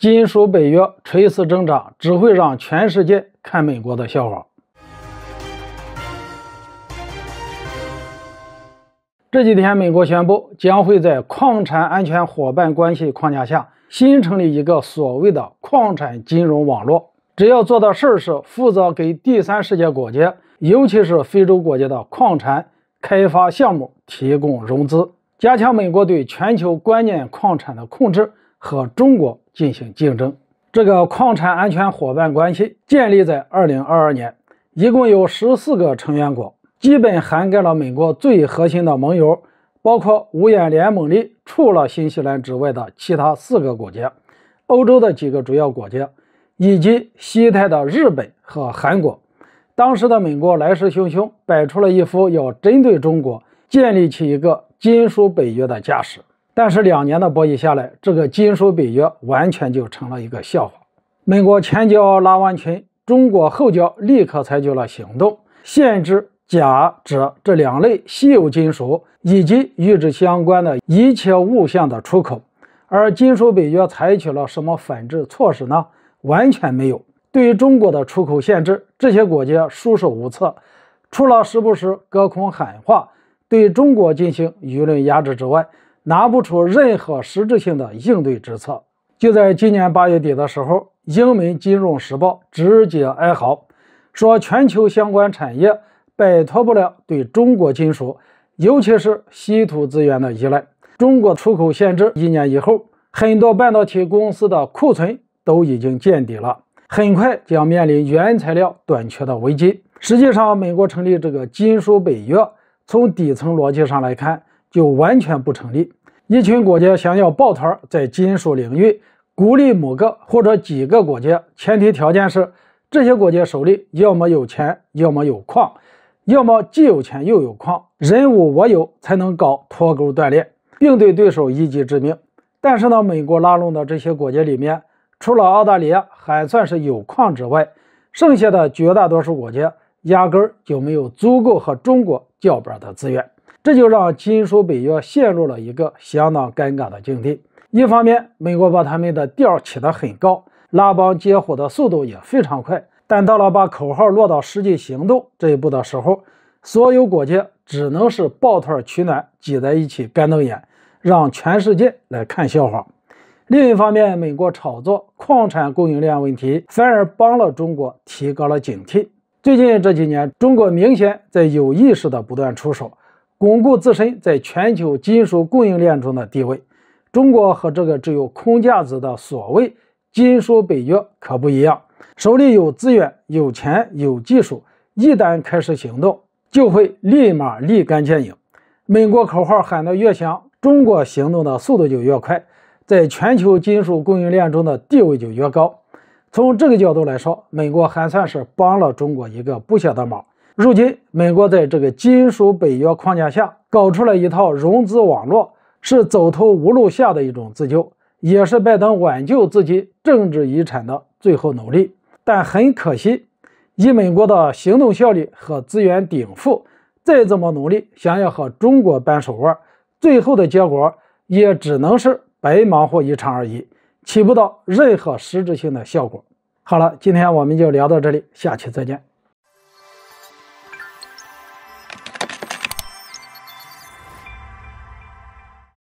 金属北约垂死挣扎，只会让全世界看美国的笑话。这几天，美国宣布将会在矿产安全伙伴关系框架下新成立一个所谓的矿产金融网络，只要做的事儿是负责给第三世界国家，尤其是非洲国家的矿产开发项目提供融资，加强美国对全球关键矿产的控制和中国。进行竞争，这个矿产安全伙伴关系建立在二零二二年，一共有十四个成员国，基本涵盖了美国最核心的盟友，包括五眼联盟里除了新西兰之外的其他四个国家，欧洲的几个主要国家，以及西太的日本和韩国。当时的美国来势汹汹，摆出了一副要针对中国建立起一个金属北约的架势。但是两年的博弈下来，这个金属北约完全就成了一个笑话。美国前脚拉完群，中国后脚立刻采取了行动，限制假、锗这两类稀有金属以及与之相关的一切物项的出口。而金属北约采取了什么反制措施呢？完全没有。对于中国的出口限制，这些国家束手无策，除了时不时隔空喊话，对中国进行舆论压制之外。拿不出任何实质性的应对之策。就在今年八月底的时候，英美金融时报》直接哀嚎，说全球相关产业摆脱不了对中国金属，尤其是稀土资源的依赖。中国出口限制一年以后，很多半导体公司的库存都已经见底了，很快将面临原材料短缺的危机。实际上，美国成立这个金属北约，从底层逻辑上来看。就完全不成立。一群国家想要抱团在金属领域，鼓励某个或者几个国家，前提条件是这些国家手里要么有钱，要么有矿，要么既有钱又有矿，人无我有才能搞脱钩断裂，并对对手一击致命。但是呢，美国拉拢的这些国家里面，除了澳大利亚还算是有矿之外，剩下的绝大多数国家压根儿就没有足够和中国叫板的资源。这就让金属北约陷入了一个相当尴尬的境地。一方面，美国把他们的调起得很高，拉帮结伙的速度也非常快，但到了把口号落到实际行动这一步的时候，所有国家只能是抱团取暖，挤在一起干瞪眼，让全世界来看笑话。另一方面，美国炒作矿产供应链问题，反而帮了中国提高了警惕。最近这几年，中国明显在有意识地不断出手。巩固自身在全球金属供应链中的地位，中国和这个只有空架子的所谓“金属北约”可不一样，手里有资源、有钱、有技术，一旦开始行动，就会立马立竿见影。美国口号喊得越响，中国行动的速度就越快，在全球金属供应链中的地位就越高。从这个角度来说，美国还算是帮了中国一个不小的忙。如今，美国在这个金属北约框架下搞出来一套融资网络，是走投无路下的一种自救，也是拜登挽救自己政治遗产的最后努力。但很可惜，以美国的行动效率和资源禀赋，再怎么努力，想要和中国扳手腕，最后的结果也只能是白忙活一场而已，起不到任何实质性的效果。好了，今天我们就聊到这里，下期再见。